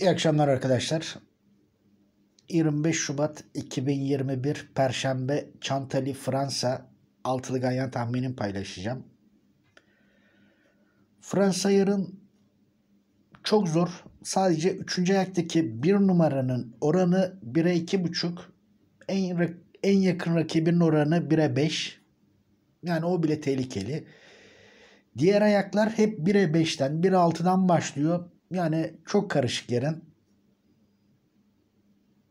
İyi akşamlar arkadaşlar. 25 Şubat 2021 Perşembe Çantali Fransa altılı ganyan tahminim paylaşacağım. Fransa yarın çok zor. Sadece 3. ayaktaki bir numaranın oranı 1'e 2.5. En, en yakın rakibinin oranı 1'e 5. Yani o bile tehlikeli. Diğer ayaklar hep 1'e 5'ten 1'e 6'dan başlıyor. Yani çok karışık yerin.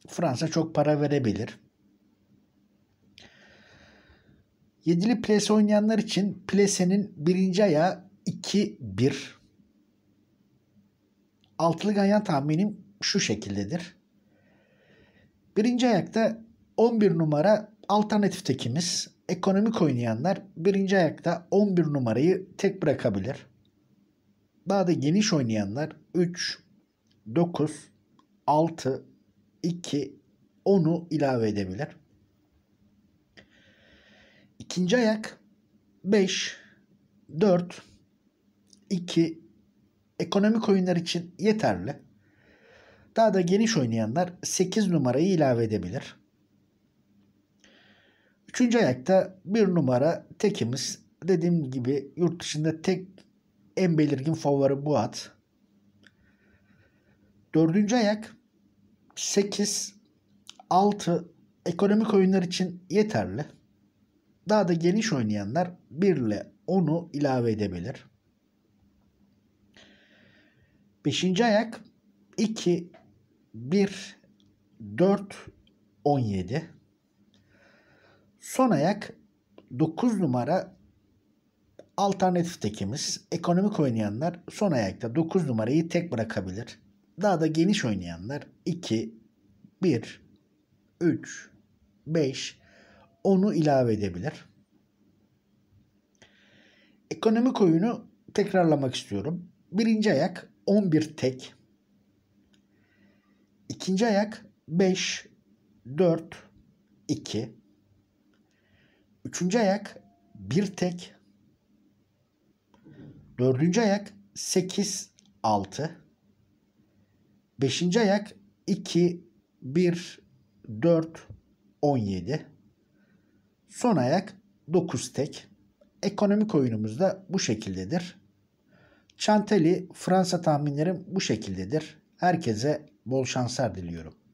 Fransa çok para verebilir. Yedili plase oynayanlar için plasenin birinci ayağı 2-1. Altılı ganyan tahminim şu şekildedir. Birinci ayakta 11 numara alternatif tekimiz. Ekonomik oynayanlar birinci ayakta 11 numarayı tek bırakabilir. Daha da geniş oynayanlar 3, 9, 6, 2, 10'u ilave edebilir. İkinci ayak 5, 4, 2 ekonomik oyunlar için yeterli. Daha da geniş oynayanlar 8 numarayı ilave edebilir. Üçüncü ayakta bir numara tekimiz. Dediğim gibi yurt dışında tek en belirgin favori bu at. Dördüncü ayak 8, 6 ekonomik oyunlar için yeterli. Daha da geniş oynayanlar 1 ile 10'u ilave edebilir. Beşinci ayak 2, 1, 4, 17. Son ayak 9 numara Alternatiftekimiz ekonomik oynayanlar son ayakta 9 numarayı tek bırakabilir. Daha da geniş oynayanlar 2, 1, 3, 5, 10'u ilave edebilir. Ekonomik oyunu tekrarlamak istiyorum. Birinci ayak 11 tek. İkinci ayak 5, 4, 2. Üçüncü ayak 1 tek. Dördüncü ayak 8, 6. Beşinci ayak 2, 1, 4, 17. Son ayak 9 tek. Ekonomik oyunumuz da bu şekildedir. Çanteli Fransa tahminlerim bu şekildedir. Herkese bol şanslar diliyorum.